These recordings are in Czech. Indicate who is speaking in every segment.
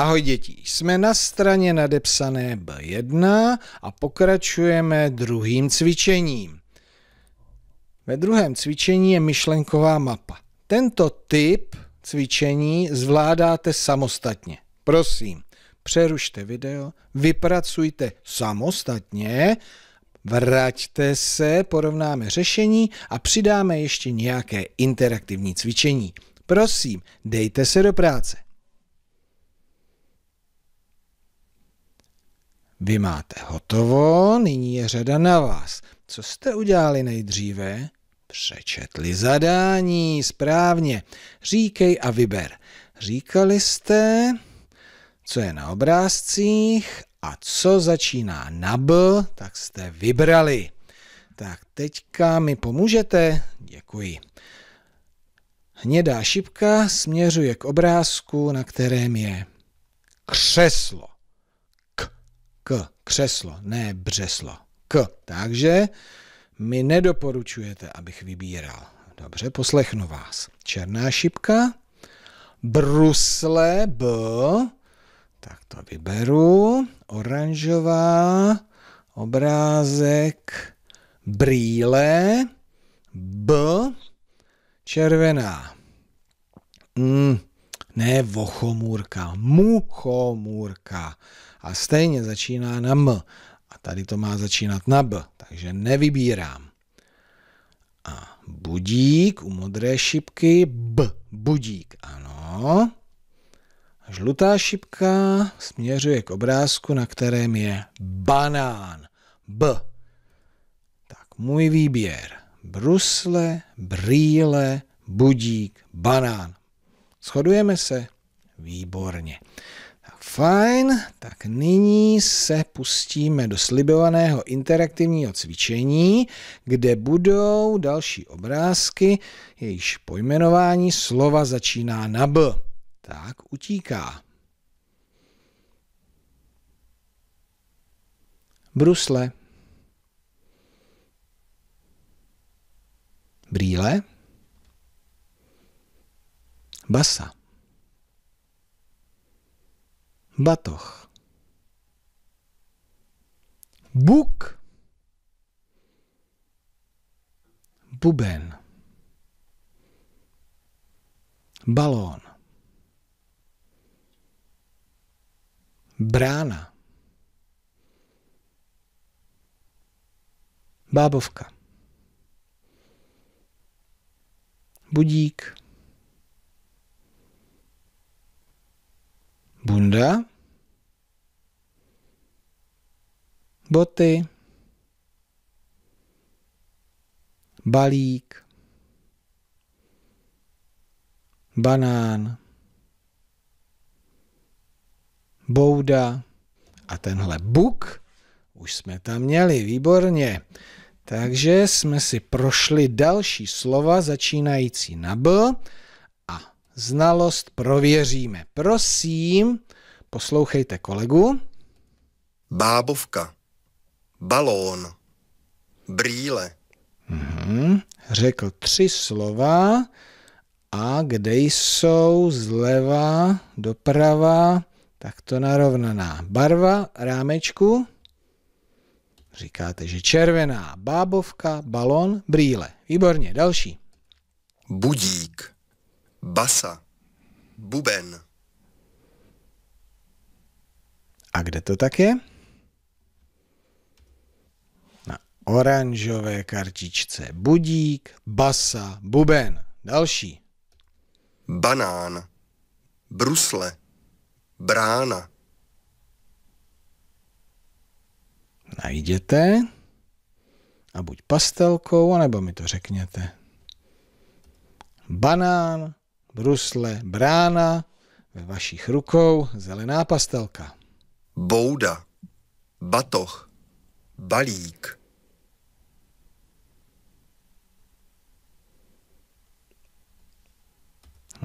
Speaker 1: Ahoj děti, jsme na straně nadepsané B1 a pokračujeme druhým cvičením. Ve druhém cvičení je myšlenková mapa. Tento typ cvičení zvládáte samostatně. Prosím, přerušte video, vypracujte samostatně, vraťte se, porovnáme řešení a přidáme ještě nějaké interaktivní cvičení. Prosím, dejte se do práce. Vy máte hotovo, nyní je řada na vás. Co jste udělali nejdříve? Přečetli zadání, správně. Říkej a vyber. Říkali jste, co je na obrázcích a co začíná na B, tak jste vybrali. Tak teďka mi pomůžete? Děkuji. Hnědá šipka směřuje k obrázku, na kterém je křeslo. K. Křeslo, ne břeslo. K. Takže mi nedoporučujete, abych vybíral. Dobře, poslechnu vás. Černá šipka, brusle, b, tak to vyberu, oranžová, obrázek, brýle, b, červená. Mm, ne vochomůrka, muchomůrka. A stejně začíná na M. A tady to má začínat na B, takže nevybírám. A budík u modré šipky, B, budík, ano. Žlutá šipka směřuje k obrázku, na kterém je banán, B. Tak můj výběr, brusle, brýle, budík, banán. Shodujeme se? Výborně. Tak fajn, tak nyní se pustíme do slibovaného interaktivního cvičení, kde budou další obrázky, jejíž pojmenování slova začíná na B. Tak utíká. Brusle. Brýle basa, batoh, buk, buben, balón, brána, bábovka, budík, Bunda, boty, balík, banán, bouda a tenhle buk už jsme tam měli, výborně. Takže jsme si prošli další slova začínající na B znalost prověříme. Prosím, poslouchejte kolegu. Bábovka, balón, brýle. Mm-hmm. Řekl tři slova a kde jsou zleva doprava Tak to narovnaná. Barva rámečku říkáte, že červená bábovka, balon, brýle. Výborně, další. Budík Basa. Buben. A kde to tak je? Na oranžové kartičce budík, basa, buben. Další. Banán, brusle, brána. Najděte a buď pastelkou, anebo mi to řekněte. Banán, brusle brána, ve vašich rukou zelená pastelka. Bouda, batoh, balík.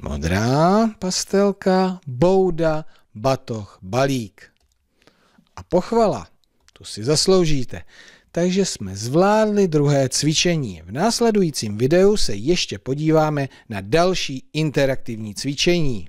Speaker 1: Modrá pastelka, bouda, batoh, balík. A pochvala, tu si zasloužíte takže jsme zvládli druhé cvičení. V následujícím videu se ještě podíváme na další interaktivní cvičení.